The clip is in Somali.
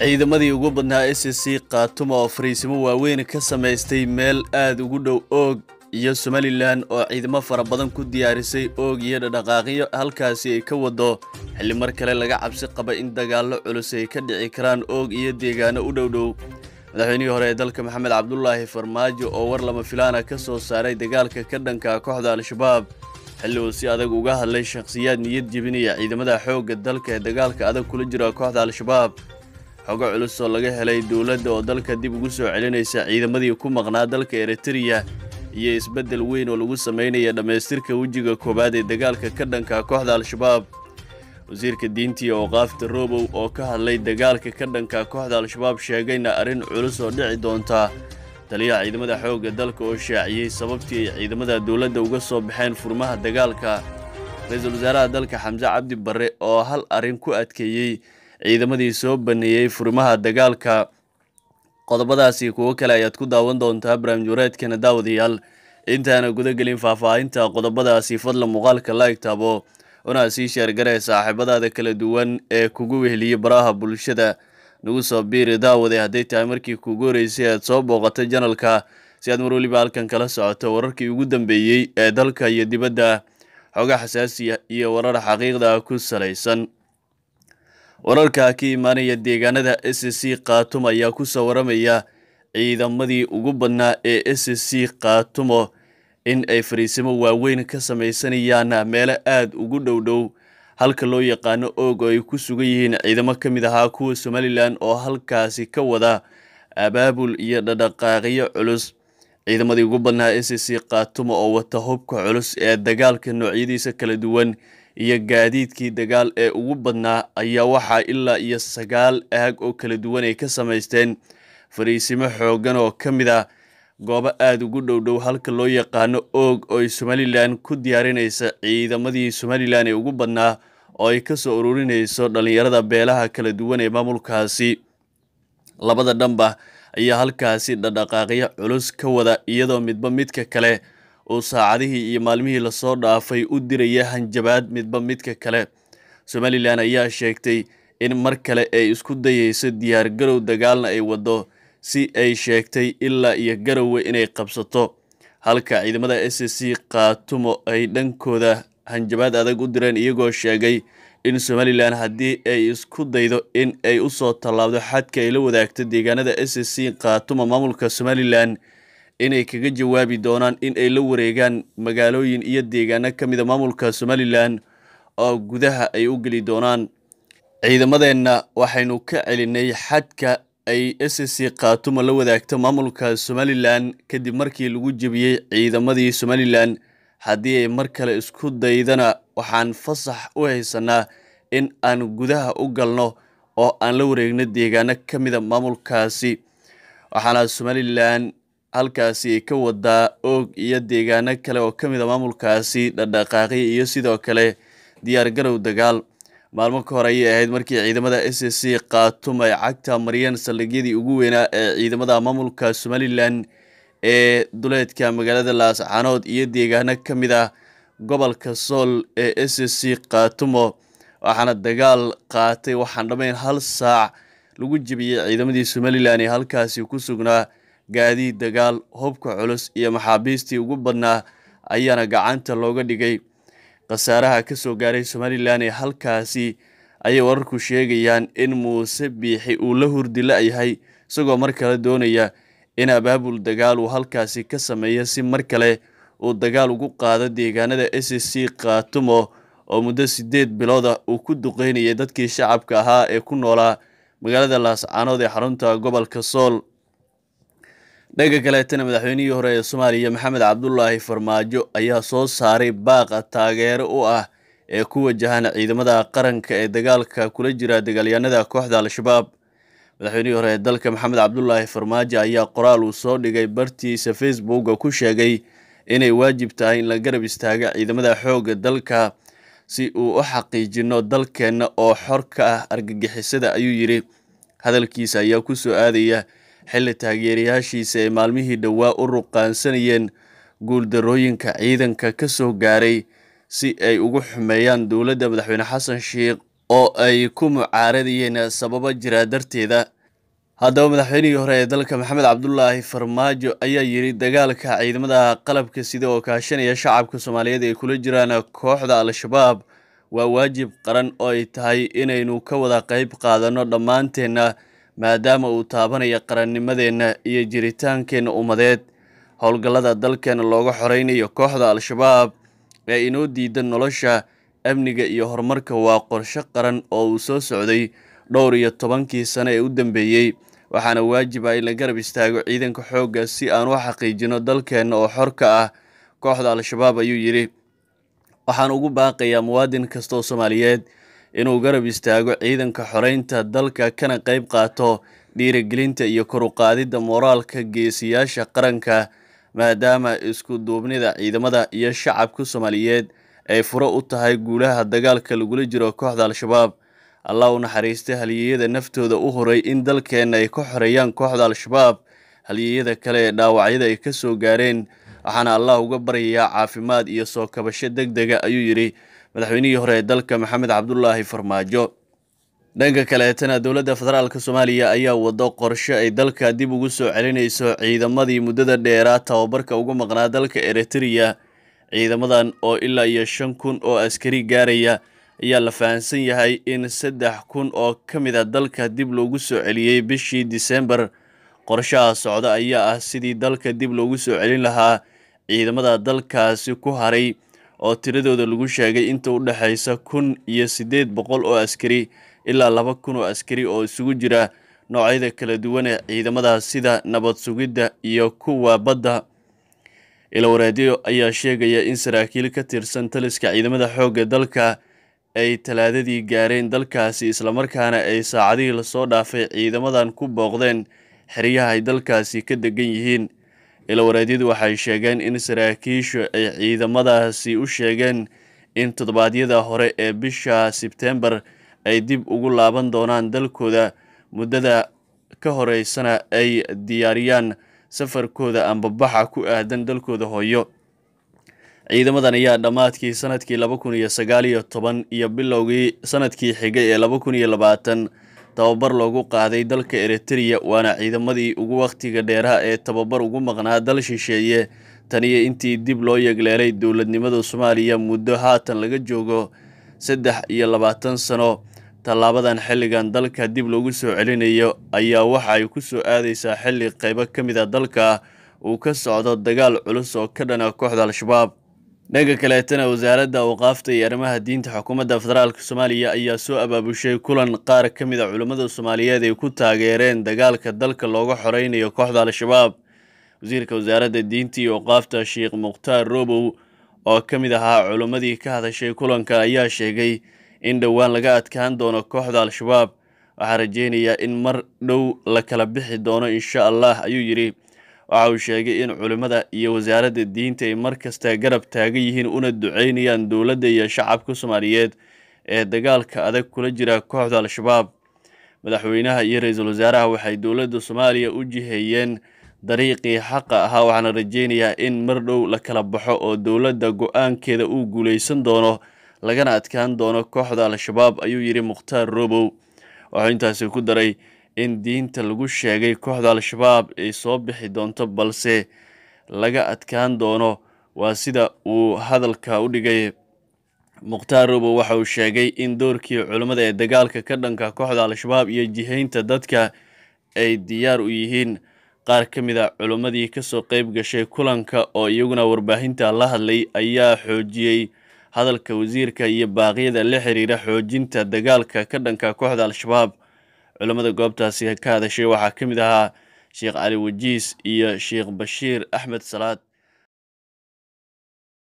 ciidamadii ugu badnaa s c c khaatuma oo fariisimo waaweyn ka samaystay meel aad ugu dhow oog iyo somalilan oo ciidamo fara badan ku diyaarisay oog iyo dhadhaqaaqyo halkaasi ay ka waddo xilli mar kale laga cabsi qaba in dagaallo culus ay ka dhici karaan oog iyo deegaano u dhowdhow madaxweynihii hore ee dalka maxamed cabdulaahi farmaajo oo war lama filaana ah ka soo saaray dagaalka ka dhanka kooxda al-shabaab xilli uu si adag uga hadlay shakhsiyaad niyad jebinaya ciidamada xoogga dalka ee dagaalka adag kula jira kooxda al-shabaab xogo culus oo laga helay dowladda oo dalka dib ugu soo celinaysa ciidamadii ku maqnaa dalka eritreya iyo isbeddel weyn oo lagu samaynaya dhammaystirka wejiga koowaad ee dagaalka ka dhanka kooxda al-shabaab wasiirka diintii ooqaafta robow oo ka hadlay dagaalka ka dhanka kooxda al-shabaab sheegayna arrin culus oo dhici doonta taliya ciidamada xoogga dalka oo shaaciyey sababtii ay ciidamada dowladda uga soo baxeen furmaha dagaalka ra-iisul wasaaraha dalka xamse cabdi barre oo hal arrin ku adkeeyey ciidamadii soo baneeyey furimaha dagaalka qodobadaasi kuwo kale ayaad ku daawan doontaa barnaamij wareedkana daawadayaal intaana gudagelin faahfaahinta qodobadaasi fadla muuqaalka laig unaa una sii sheergaree saaxiibadaada kala duwan ee kugu weheliyay baraha bulshada nagu soo biiri daawade hadday tahay markii kugu horeysay aad soo booqatay janalka si aad mar weliba halkan kala socoto wararkii ugu dambeeyey ee dalka iyo dibadda xoga xasaasiya iyo warar xaqiiqda ku salaysan wararka ka imaanaya deegaanada s c khaatum ayaa ku soo waramaya ciidamadii ugu badnaa ee s c khaatumo in ay fariisimo waaweyn ka samaysanayaan meelo aad ugu dhowdhow halka loo yaqaano oog oo ay ku sugan yihiin ciidamo ka mid ahaa kuwa somalilan oo halkaasi ka wada abaabul iyo dhadhaqaaqyo culus ciidamadii ugu badnaa s c khaatumo oo wata hubka culus ee dagaalka noocyadiisa kala duwan iyo gaadiidkii dagaal ee ugu badnaa ayaa waxaa ilaa iyo sagaal aag oo kala duwan ay ka samaysteen fariisimo xooggan oo ka mid ah goobo aada ugu dhowdhow halka loo yaqaano oog oo somalilan ku diyaarinaysa ciidamadii somalilan ee ugu badnaa oo ay ka soo ururinayso dhallinyarada beelaha kala duwan ee maamulkaasi labada dhanba ayaa halkaasi dhadhaqaaqyo culus ka wada iyadoo midba midka kale oo saacadihii iyo maalmihii lasoo dhaafay u diraya hanjabaad midba midka kale somalilan ayaa sheegtay in mar kale ay isku dayeyso diyaar-garow dagaalna ay waddo si ay sheegtay ilaa iyo garowa inay qabsato halka ciidamada s c kaatumo ay dhankooda hanjabaad adag u direen iyagoo sheegay in somalilan haddii ay isku daydo in ay usoo tallaabdo xadka ay la wadaagto deegaanada s c kaatumo maamulka somalilan inay kaga jawaabi doonaan in ay la wareegaan magaalooyin iyo deegaano ka mida maamulka somalilan oo gudaha ay u geli doonaan ciidamadeenna waxaynu ka celinay xadka ay s c khaatuma la wadaagto maamulka somalilan kadib markii lagu jebiyey ciidamadii somalilan haddii ay mar kale isku daydana waxaan fasax u haysanaa in aan gudaha u galno oo aan la wareegno deegaano ka mida maamulkaasi waxaana somalilan halkaasi ay ka wadaa oog iyo deegaano kale oo ka mid a ah maamulkaasi dhaqdhaqaaqi iyo sidoo kale diyaargarow dagaal maalmo ka hore ayay ahayd markii ciidamada s c kaatum ay cagta mariyeen saldhigyadii ugu weynaa ee ciidamada maamulka somalilan ee duleedka magaalada laascanood iyo deegaano ka mid ah gobolka sool ee s c kaatumo waxaana dagaal qaatay waxaan dhammayn hal saac lagu jibiyey ciidamadii somalilan ee halkaasi ku sugnaa gaadiid dagaal hubka culus iyo maxaabiistii ugu badnaa ayaana gacanta looga dhigay khasaaraha ka soo gaaray somalilan ee halkaasi ayay wararku sheegayaan in muuse biixi uu la hurdi la yahay isagoo mar kale doonaya in abaabul dagaal uu halkaasi ka sameeyo si mar kale uu dagaal ugu qaado deegaanada s c khaatumo oo muddo siddeed bilood bilooda ah uu ku duqeynayay dadkii shacabka ahaa ee ku noolaa magaalada laascaanood ee xarunta gobolka sool dhanka kaleetana madaxweynihii hore ee soomaaliya maxamed cabdulaahi farmaajo ayaa soo saaray baaqa taageero u ah ee ku wajahan ciidamada qaranka ee dagaalka kula jira dagaalyaanada kooxda al-shabaab madaxweynihii hore ee dalka maxamed cabdulaahi farmaajo ayaa qoraal uu soo dhigay bartiisa facebooka ku sheegay inay waajib tahay in la garab istaaga ciidamada xoogga dalka si uu u xaqiijino dalkeenna oo xor ka ah argagixisada ayuu yidhi hadalkiisa ayaa ku soo aadaya xilli taageerayaashiisa ay maalmihii dhowaa u ruqaansanayeen guuldarooyinka ciidanka ka soo gaaray si ay ugu xumeeyaan dowladda madaxweyne xasan sheikh oo ay ku mucaaradayeen sababo jiraa darteeda haddaba madaxweynihii hore ee dalka maxamed cabdulaahi farmaajo ayaa yidhi dagaalka ciidamada qalabka sida oo kaashanaya shacabka soomaaliyeed ay kula jiraan kooxda al-shabaab waa waajib qaran oo ay tahay inaynu ka wada qayb qaadanno dhammaanteenna maadaama uu taabanayo qarannimadeenna iyo jiritaankeenna ummadeed howlgallada dalkeenna looga xoraynayo kooxda al-shabaab ee inoo diida nolosha amniga iyo horumarka waa qorsho qaran oo uu soo socday dhowr iyo tobankii sano ee u dambeeyey waxaana waajib ah in la garab istaago ciidanka xoogga si aan u xaqiijino dalkeenna oo xor ka ah kooxda al-shabaab ayuu yidhi waxaan ugu baaqayaa muwaadin kastaoo soomaaliyeed inuu garab istaago ciidanka xoreynta dalka kana qayb qaato dhiirigelinta iyo koruqaadidda moraalka geesiyaasha qaranka maadaama isku duubnida ciidamada iyo shacabka soomaaliyeed ay furo u tahay guulaha dagaalka lagula jiro kooxda al-shabaab allah u naxariistay halyeeyada naftooda u horay in dalkeenna ay ka xoreeyaan kooxda al-shabaab halyeeyada kale ee dhaawacyada ay ka soo gaareen waxaana allah uga baryayaa caafimaad iyo soo kabasho deg dega ayuu yidhi madaxweynihii hore ee dalka maxamed cabdulaahi farmaajo dhanka kaleetana dowladda federaalka soomaaliya ayaa waddo qorshe ay dalka dib ugu soo celinayso ciidamadii muddada dheeraa tababarka ugu maqnaa dalka eritreya ciidamadan oo ilaa iyo shan kun oo askari gaaraya ayaa la fahansan yahay in saddex kun oo ka mid a ah dalka dib loogu soo celiyey bishii disembar qorshaha socda ayaa ah sidii dalka dib loogu soo celin lahaa ciidamada dalkaasi ku haray oo tiradooda lagu sheegay inta u dhexaysa kun iyo siddeed boqol oo askari ilaa laba kun oo askari oo isugu jira noocyada kala duwan ee ciidamadaas sida nabad sugidda iyo kuwa badda ilawareedyo ayaa sheegaya in saraakiil ka tirsan taliska ciidamada xoogga dalka ay talaadadii gaareen dalkaasi islamarkaana ay saacadihii lasoo dhaafay ciidamadan ku booqdeen xeryaha ay dalkaasi ka degan yihiin ilowareedyadu waxay sheegeen in saraakiishu ay ciidamadaasi u sheegeen in toddobaadyada hore ee bisha sebteembar ay dib ugu laaban doonaan dalkooda muddada ka horeysana ay diyaariyaan safarkooda ambabaxa ku aadan dalkooda hooyo ciidamadan ayaa dhammaadkii sanadkii laba kun iyo sagaal iyo toban iyo bilowgii sanadkii xigay ee laba kun iyo labaatan tababar loogu qaaday dalka eritereya waana ciidamadii ugu wakhtiga dheeraha ee tababar ugu maqnaa dal shisheeye taniyo intii dib loo yegleelay dowladnimada soomaaliya muddo haatan laga joogo saddex iyo labaatan sano tallaabadan xilligan dalka dib loogu soo celinayo ayaa waxa ay ku soo aadaysaa xilli qaybo ka mid a ah dalka uu ka socdo dagaal culus oo ka dhana kooxda al-shabaab dhanka kaleetana wasaaradda awqaafta iyo arrimaha diinta xukuumadda federaalka soomaaliya ayaa soo abaabushay kulan qaar ka mid a ah culimmada soomaaliyeed ay ku taageereen dagaalka dalka looga xoreynayo kooxda al-shabaab wasiirka wasaaradda diinta iyo awqaafta sheekh mukhtaar robow oo ka mid ahaa culimmadii ka hadashay kulanka ayaa sheegay in dhowaan laga adkaan doono kooxda al-shabaab waxaa rajeynayaa in mar dhow la kala bixi doono insha allah ayuu yidhi waxa uu sheegay in culimmada iyo wasaaradda diinta ay mar kasta garab taagan yihiin una duceynayaan dowladda iyo shacabka soomaaliyeed ee dagaalka adag kula jira kooxda al-shabaab madaxweynaha iyo ra-iisul wasaaraha waxay dowladda soomaaliya u jiheeyeen dariiqii xaqa ahaa waxaana rajeynayaa in mar dhow la kala baxo oo dowladda go-aankeeda uu guulaysan doono lagana adkaan doono kooxda al-shabaab ayuu yidhi mukhtaar robow wuxuu intaasi ku daray in diinta lagu sheegay kooxda al-shabaab ay soo bixi doonto balse laga adkaan doono waa sida uu hadalka u dhigay mukhtaar rubo waxa uu sheegay in doorkii culimmada ee dagaalka ka dhanka kooxda al-shabaab iyo jihaynta dadka ay diyaar u yihiin qaar ka mid a culimmadii kasoo qeyb gashay kulanka oo iyaguna warbaahinta la hadlay ayaa xoojiyey hadalka wasiirka iyo baaqyada la xiriira xoojinta dagaalka ka dhanka kooxda al-shabaab culammada goobtaasi ka hadashay waxaa ka mid ahaa sheekh cali wajiis iyo sheekh bashiir axmed salaad